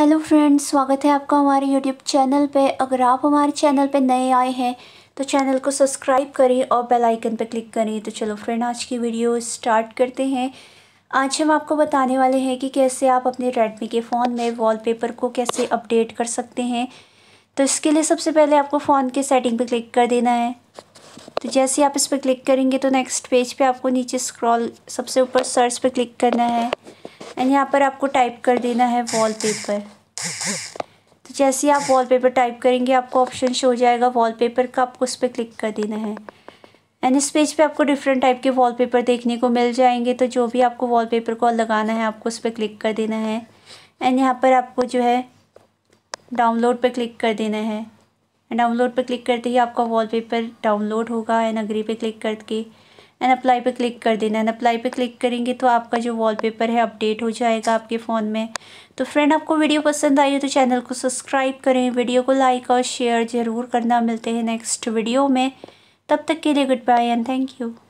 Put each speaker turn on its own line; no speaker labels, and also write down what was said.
hello friends स्वागत है आपका हमारे यूट्यूब चैनल पे अगर आप हमारे चैनल पे नए आए हैं तो चैनल को सब्सक्राइब करें और बेल आइकन पे क्लिक करें तो चलो फ्रेंड आज की वीडियो स्टार्ट करते हैं आज हम आपको बताने वाले हैं कि कैसे आप अपने रेडमी के फ़ोन में वॉलपेपर को कैसे अपडेट कर सकते हैं तो इसके लिए सबसे पहले आपको फ़ोन के सेटिंग पर क्लिक कर देना है तो जैसे आप इस पर क्लिक करेंगे तो नेक्स्ट पेज पर पे आपको नीचे स्क्रॉल सबसे ऊपर सर्च पर क्लिक करना है एंड यहाँ पर आपको टाइप कर देना है वॉलपेपर तो जैसे ही आप वॉलपेपर टाइप करेंगे आपको ऑप्शन शो हो जाएगा वॉलपेपर का आपको उस पर क्लिक कर देना है एंड इस पेज पे आपको डिफरेंट टाइप के वॉलपेपर देखने को मिल जाएंगे तो जो भी आपको वॉलपेपर को लगाना है आपको उस पर क्लिक कर देना है एंड यहाँ पर आपको जो है डाउनलोड पर क्लिक कर देना है डाउनलोड पर क्लिक करते ही आपका वॉलपेपर डाउनलोड होगा एंड अग्री पे क्लिक करके एंड अप्लाई पे क्लिक कर देना एंड अप्लाई पे क्लिक करेंगे तो आपका जो वॉलपेपर है अपडेट हो जाएगा आपके फ़ोन में तो फ्रेंड आपको वीडियो पसंद आई है तो चैनल को सब्सक्राइब करें वीडियो को लाइक और शेयर ज़रूर करना मिलते हैं नेक्स्ट वीडियो में तब तक के लिए goodbye and thank you